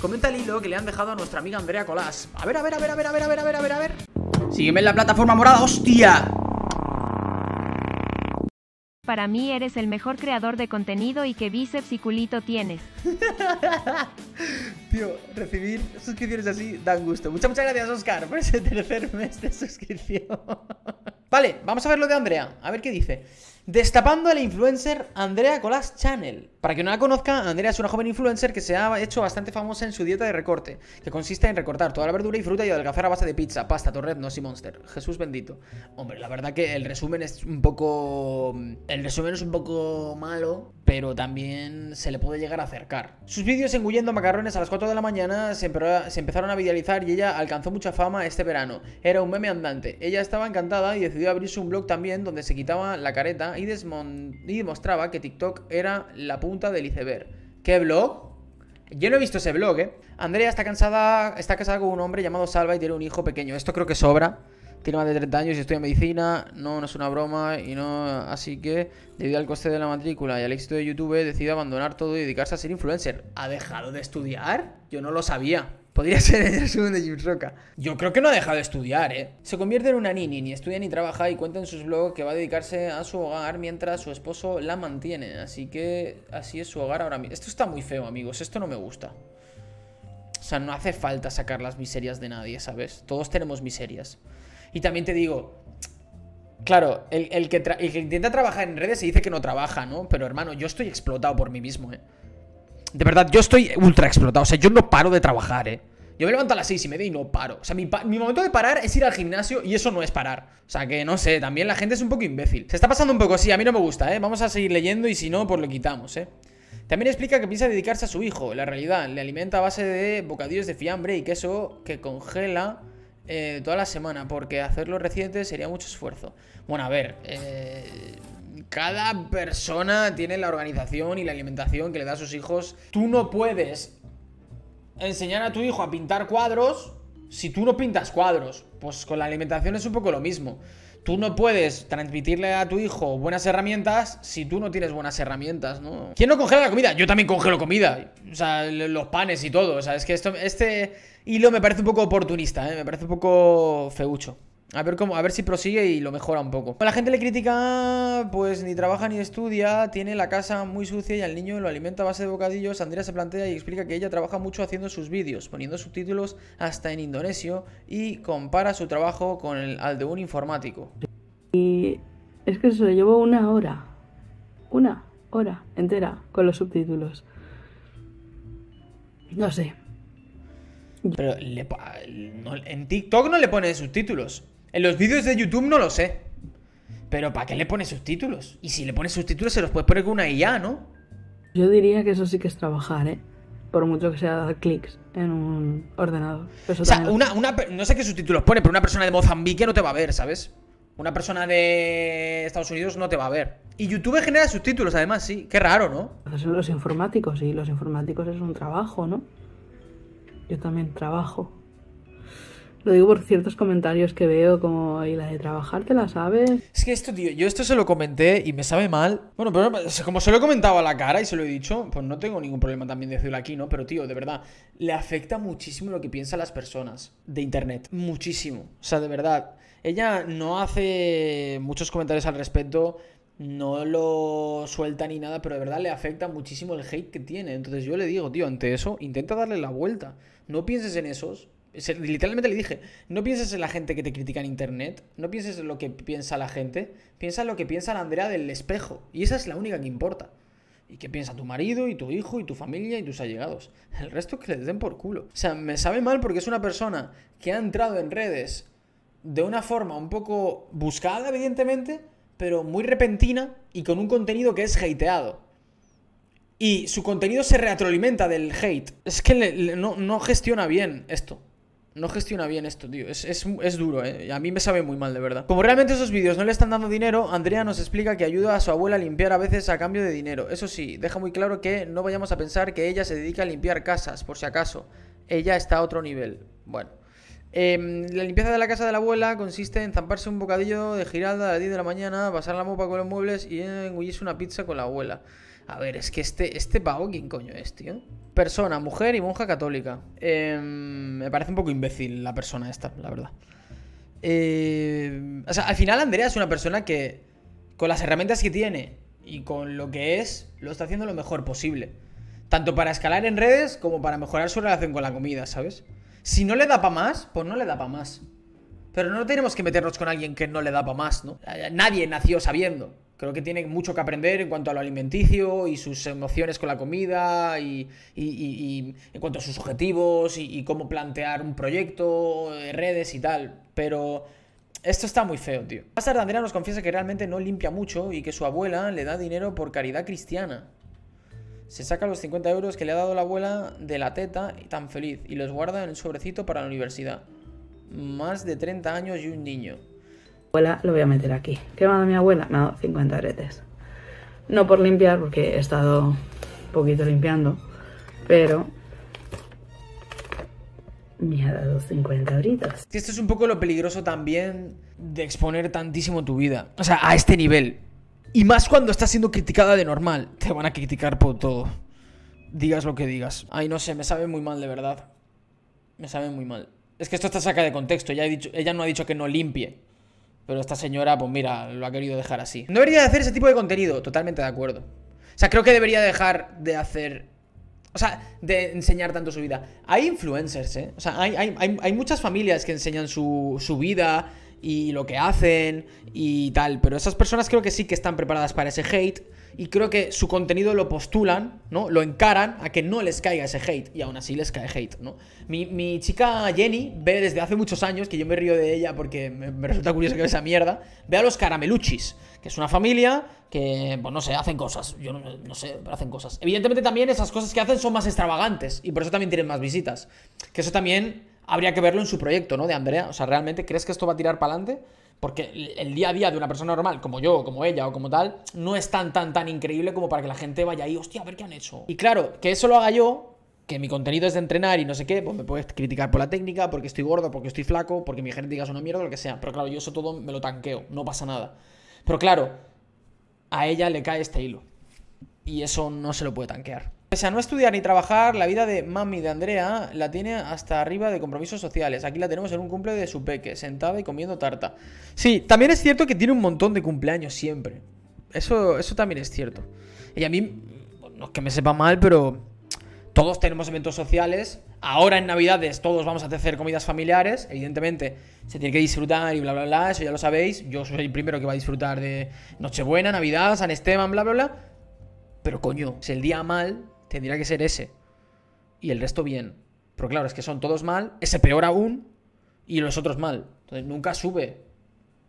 Comenta el hilo que le han dejado a nuestra amiga Andrea Colás. A ver, a ver, a ver, a ver, a ver, a ver, a ver, a ver, a ver. Sígueme en la plataforma morada, hostia. Para mí eres el mejor creador de contenido y que bíceps y culito tienes. Tío, recibir suscripciones así dan gusto. Muchas, muchas gracias, Oscar, por ese tercer mes de suscripción. vale, vamos a ver lo de Andrea, a ver qué dice. Destapando al influencer Andrea Colas Channel. Para quien no la conozca, Andrea es una joven influencer que se ha hecho bastante famosa en su dieta de recorte, que consiste en recortar toda la verdura y fruta y adelgazar a base de pizza, pasta, torreznos y monster. Jesús bendito. Hombre, la verdad que el resumen es un poco. Mm, el resumen es un poco malo, pero también se le puede llegar a acercar. Sus vídeos engullendo macarrones a las 4 de la mañana se empezaron a viralizar y ella alcanzó mucha fama este verano. Era un meme andante. Ella estaba encantada y decidió abrirse un blog también donde se quitaba la careta y, demostraba que TikTok era la punta del iceberg. ¿Qué blog? Yo no he visto ese blog, ¿eh? Andrea está, cansada, está casada con un hombre llamado Salva y tiene un hijo pequeño. Esto creo que sobra. Tiene más de 30 años y estudia medicina. No, no es una broma y no... Así que, debido al coste de la matrícula y al éxito de YouTube, decide abandonar todo y dedicarse a ser influencer. ¿Ha dejado de estudiar? Yo no lo sabía. Podría ser el resumen de Jim Yo creo que no ha dejado de estudiar, ¿eh? Se convierte en una nini, ni estudia ni trabaja y cuenta en sus blogs que va a dedicarse a su hogar mientras su esposo la mantiene. Así que así es su hogar ahora mismo. Esto está muy feo, amigos. Esto no me gusta. O sea, no hace falta sacar las miserias de nadie, ¿sabes? Todos tenemos miserias. Y también te digo, Claro, el, que intenta trabajar en redes se dice que no trabaja, ¿no? Pero hermano, yo estoy explotado por mí mismo, ¿eh? De verdad, yo estoy ultra explotado. O sea, yo no paro de trabajar, ¿eh? Yo me levanto a las seis y media y no paro. O sea, mi, momento de parar es ir al gimnasio y eso no es parar. O sea, que no sé, también la gente es un poco imbécil. Se está pasando un poco así, a mí no me gusta, ¿eh? Vamos a seguir leyendo y si no, pues lo quitamos, ¿eh? También explica que piensa dedicarse a su hijo. La realidad, le alimenta a base de bocadillos de fiambre y queso que congela eh, toda la semana, porque hacerlo reciente sería mucho esfuerzo. Bueno, a ver, eh, cada persona tiene la organización y la alimentación que le da a sus hijos. Tú no puedes enseñar a tu hijo a pintar cuadros si tú no pintas cuadros. Pues con la alimentación es un poco lo mismo. Tú no puedes transmitirle a tu hijo buenas herramientas si tú no tienes buenas herramientas, ¿no? ¿Quién no congela la comida? Yo también congelo comida. O sea, los panes y todo. O sea, es que esto, este hilo me parece un poco oportunista, ¿eh? Me parece un poco feucho. A ver cómo, a ver si prosigue y lo mejora un poco. La gente le critica, pues ni trabaja ni estudia, tiene la casa muy sucia y al niño lo alimenta a base de bocadillos. Andrea se plantea y explica que ella trabaja mucho haciendo sus vídeos, poniendo subtítulos hasta en indonesio y compara su trabajo con el de un informático. Y es que se lo llevó una hora, una hora entera con los subtítulos. No sé. Pero en TikTok no le pone subtítulos. En los vídeos de YouTube no lo sé. Pero ¿para qué le pones subtítulos? Y si le pones subtítulos se los puedes poner con una IA, ¿no? Yo diría que eso sí que es trabajar, ¿eh? Por mucho que sea dar clics en un ordenador. o sea, una, no sé qué subtítulos pone, pero una persona de Mozambique no te va a ver, ¿sabes? Una persona de Estados Unidos no te va a ver. Y YouTube genera subtítulos, además, sí. Qué raro, ¿no? los informáticos, sí. Los informáticos es un trabajo, ¿no? Yo también trabajo. Lo digo por ciertos comentarios que veo, como, y la de trabajar, ¿te la sabes? Es que esto, tío, yo esto se lo comenté y me sabe mal. Bueno, pero como se lo he comentado a la cara y se lo he dicho, pues no tengo ningún problema también de decirlo aquí, ¿no? Pero, tío, de verdad, le afecta muchísimo lo que piensan las personas de internet. Muchísimo. O sea, de verdad. Ella no hace muchos comentarios al respecto no lo suelta ni nada, pero de verdad le afecta muchísimo el hate que tiene. Entonces yo le digo, tío, ante eso, intenta darle la vuelta. No pienses en esos, Literalmente le dije, no pienses en la gente que te critica en internet, no pienses en lo que piensa la gente, piensa en lo que piensa la Andrea del espejo. Y esa es la única que importa. ¿Y qué piensa tu marido y tu hijo y tu familia y tus allegados? El resto que le den por culo. O sea, me sabe mal porque es una persona que ha entrado en redes de una forma un poco buscada, evidentemente, pero muy repentina y con un contenido que es hateado. Y su contenido se reatrolimenta del hate. Es que no gestiona bien esto. No gestiona bien esto, tío. Es, duro, ¿eh? A mí me sabe muy mal, de verdad. Como realmente esos vídeos no le están dando dinero, Andrea nos explica que ayuda a su abuela a limpiar a veces a cambio de dinero. Eso sí, deja muy claro que no vayamos a pensar que ella se dedica a limpiar casas, por si acaso. Ella está a otro nivel. Bueno. Em, la limpieza de la casa de la abuela consiste en zamparse un bocadillo de giralda a las 10 de la mañana, pasar la mopa con los muebles y eh, engullirse una pizza con la abuela. A ver, es que este, este pavo, ¿quién coño es, tío? Persona, mujer y monja católica. Em, me parece un poco imbécil la persona esta, la verdad. Em, o sea, al final Andrea es una persona que, con las herramientas que tiene y con lo que es, lo está haciendo lo mejor posible. Tanto para escalar en redes como para mejorar su relación con la comida, ¿sabes? Si no le da para más, pues no le da para más. Pero no tenemos que meternos con alguien que no le da para más, ¿no? Nadie nació sabiendo. Creo que tiene mucho que aprender en cuanto a lo alimenticio y sus emociones con la comida y, en cuanto a sus objetivos y, cómo plantear un proyecto, eh, redes y tal. Pero esto está muy feo, tío. Pasar Andrea nos confiesa que realmente no limpia mucho y que su abuela le da dinero por caridad cristiana. Se saca los 50 euros que le ha dado la abuela de la teta y tan feliz y los guarda en el sobrecito para la universidad. Más de 30 años y un niño abuela lo voy a meter aquí. ¿Qué me ha dado mi abuela? Me ha dado 50 aretes. No por limpiar, porque he estado un poquito limpiando, pero me ha dado 50 y Esto es un poco lo peligroso también de exponer tantísimo tu vida. O sea, a este nivel. Y más cuando estás siendo criticada de normal. Te van a criticar por todo. Digas lo que digas. Ay, no sé, me sabe muy mal, de verdad. Me sabe muy mal. Es que esto está saca de contexto. he dicho, ella no ha dicho que no limpie. Pero esta señora, pues mira, lo ha querido dejar así. No debería de hacer ese tipo de contenido, totalmente de acuerdo. O sea, creo que debería dejar de hacer... O sea, de enseñar tanto su vida. Hay influencers, ¿eh? O sea, hay, muchas familias que enseñan su, su vida, y lo que hacen y tal. Pero esas personas creo que sí que están preparadas para ese hate y creo que su contenido lo postulan, ¿no? Lo encaran a que no les caiga ese hate y aún así les cae hate, ¿no? Mi, chica Jenny ve desde hace muchos años, que yo me río de ella porque me, resulta curioso que vea esa mierda, ve a los carameluchis, que es una familia que, pues no sé, hacen cosas. Yo no, no, sé, pero hacen cosas. Evidentemente también esas cosas que hacen son más extravagantes y por eso también tienen más visitas. Que eso también habría que verlo en su proyecto, ¿no? De Andrea. O sea, ¿realmente crees que esto va a tirar para adelante? Porque el día a día de una persona normal, como yo, como ella o como tal, no es tan, tan, tan increíble como para que la gente vaya ahí, hostia, a ver qué han hecho. Y claro, que eso lo haga yo, que mi contenido es de entrenar y no sé qué, pues me puedes criticar por la técnica, porque estoy gordo, porque estoy flaco, porque mi genética es una mierda, lo que sea. Pero claro, yo eso todo me lo tanqueo, no pasa nada. Pero claro, a ella le cae este hilo. Y eso no se lo puede tanquear. Pese a no estudiar ni trabajar, la vida de mami de Andrea la tiene hasta arriba de compromisos sociales. Aquí la tenemos en un cumple de su peque, sentada y comiendo tarta. Sí, también es cierto que tiene un montón de cumpleaños siempre. Eso, eso también es cierto. Y a mí, no es que me sepa mal, pero todos tenemos eventos sociales. Ahora en Navidades todos vamos a hacer comidas familiares. Evidentemente se tiene que disfrutar y bla, bla, bla. Eso ya lo sabéis. Yo soy el primero que va a disfrutar de Nochebuena, Navidad, San Esteban, bla, bla, bla. Pero coño, si el día mal tendría que ser ese. Y el resto bien. Pero claro, es que son todos mal, ese peor aún, y los otros mal. Entonces nunca sube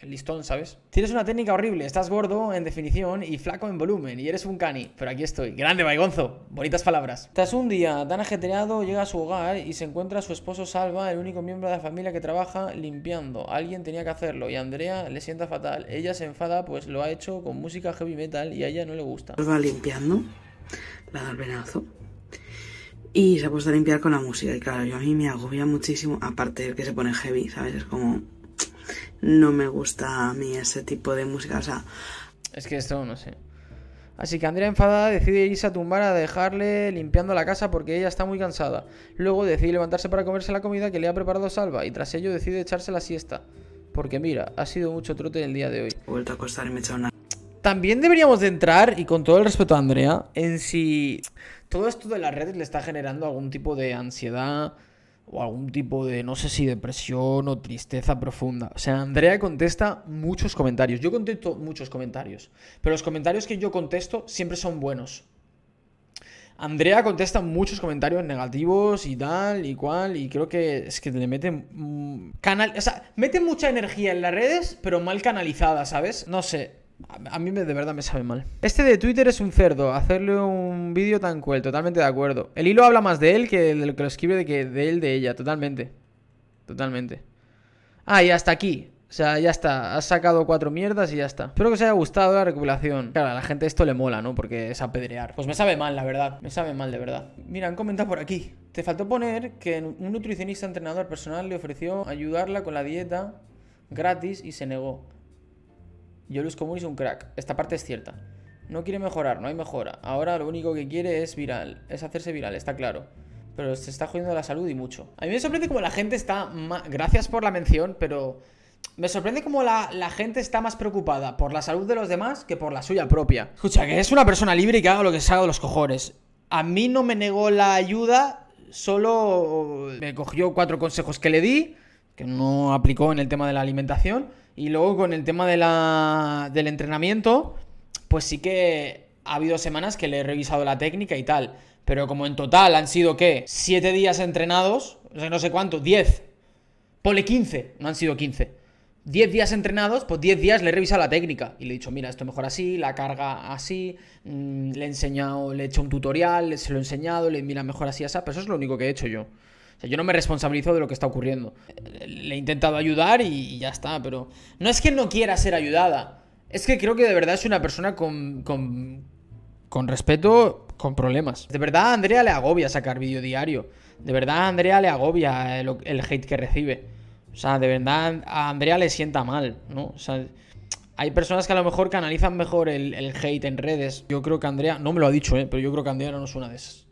el listón, ¿sabes? Tienes una técnica horrible, estás gordo en definición y flaco en volumen, y eres un cani. Pero aquí estoy. Grande, Baigonzo. Bonitas palabras. Tras un día tan ajetreado, llega a su hogar y se encuentra su esposo Salva, el único miembro de la familia que trabaja limpiando. Alguien tenía que hacerlo, y Andrea le sienta fatal. Ella se enfada, pues lo ha hecho con música heavy metal y a ella no le gusta. ¿Salva limpiando? la el venazo. Y se ha puesto a limpiar con la música. Y claro, yo a mí me agobia muchísimo. Aparte de que se pone heavy, ¿sabes? Es como. No me gusta a mí ese tipo de música. O sea. Es que esto no sé. Así que Andrea enfadada decide irse a tumbar a dejarle limpiando la casa porque ella está muy cansada. Luego decide levantarse para comerse la comida que le ha preparado Salva y tras ello decide echarse la siesta. Porque mira, ha sido mucho trote el día de hoy. He vuelto a acostar y me he echado una también deberíamos de entrar, y con todo el respeto a Andrea, en si todo esto de las redes le está generando algún tipo de ansiedad o algún tipo de, no sé si depresión o tristeza profunda. O sea, Andrea contesta muchos comentarios. Yo contesto muchos comentarios, pero los comentarios que yo contesto siempre son buenos. Andrea contesta muchos comentarios negativos y tal y cual, y creo que es que le mete. Canal, o sea, mete mucha energía en las redes, pero mal canalizada, ¿sabes? No sé. A mí de verdad me sabe mal. Este de Twitter es un cerdo. Hacerle un vídeo tan cruel, totalmente de acuerdo. El hilo habla más de él que de lo que lo escribe de, que, de él, de ella. Totalmente. Totalmente. Ah, y hasta aquí. O sea, ya está. Has sacado cuatro mierdas y ya está. Espero que os haya gustado la recopilación. Claro, a la gente esto le mola, ¿no? Porque es apedrear. Pues me sabe mal, la verdad. Me sabe mal, de verdad. Mira, han comentado por aquí. Te faltó poner que un nutricionista entrenador personal le ofreció ayudarla con la dieta gratis y se negó. Yolus Común es un crack, esta parte es cierta. No quiere mejorar, no hay mejora. Ahora lo único que quiere es viral, es hacerse viral, está claro. Pero se está jodiendo la salud y mucho. A mí me sorprende cómo la gente está... Gracias por la mención, pero... Me sorprende como la, la, gente está más preocupada por la salud de los demás que por la suya propia. Escucha, que es una persona libre y que haga lo que se haga de los cojones. A mí no me negó la ayuda, solo me cogió cuatro consejos que le di, que no aplicó en el tema de la alimentación y luego con el tema del entrenamiento, pues sí que ha habido semanas que le he revisado la técnica y tal. Pero como en total han sido, ¿qué? Siete días entrenados, no sé cuánto, 10. pole 15, no han sido 15. 10 días entrenados, pues 10 días le he revisado la técnica y le he dicho, mira, esto mejor así, la carga así, mm, le he enseñado, le he hecho un tutorial, se lo he enseñado, le he mira, mejor así, así, pero eso es lo único que he hecho yo. O sea, yo no me responsabilizo de lo que está ocurriendo. Le he intentado ayudar y ya está, pero no es que no quiera ser ayudada. Es que creo que de verdad es una persona con, con, con respeto, con problemas. De verdad a Andrea le agobia sacar vídeo diario. De verdad a Andrea le agobia el, el hate que recibe. O sea, de verdad a Andrea le sienta mal, ¿no? O sea, hay personas que a lo mejor canalizan mejor el, hate en redes. Yo creo que Andrea, no me lo ha dicho, ¿eh? pero yo creo que Andrea no es una de esas.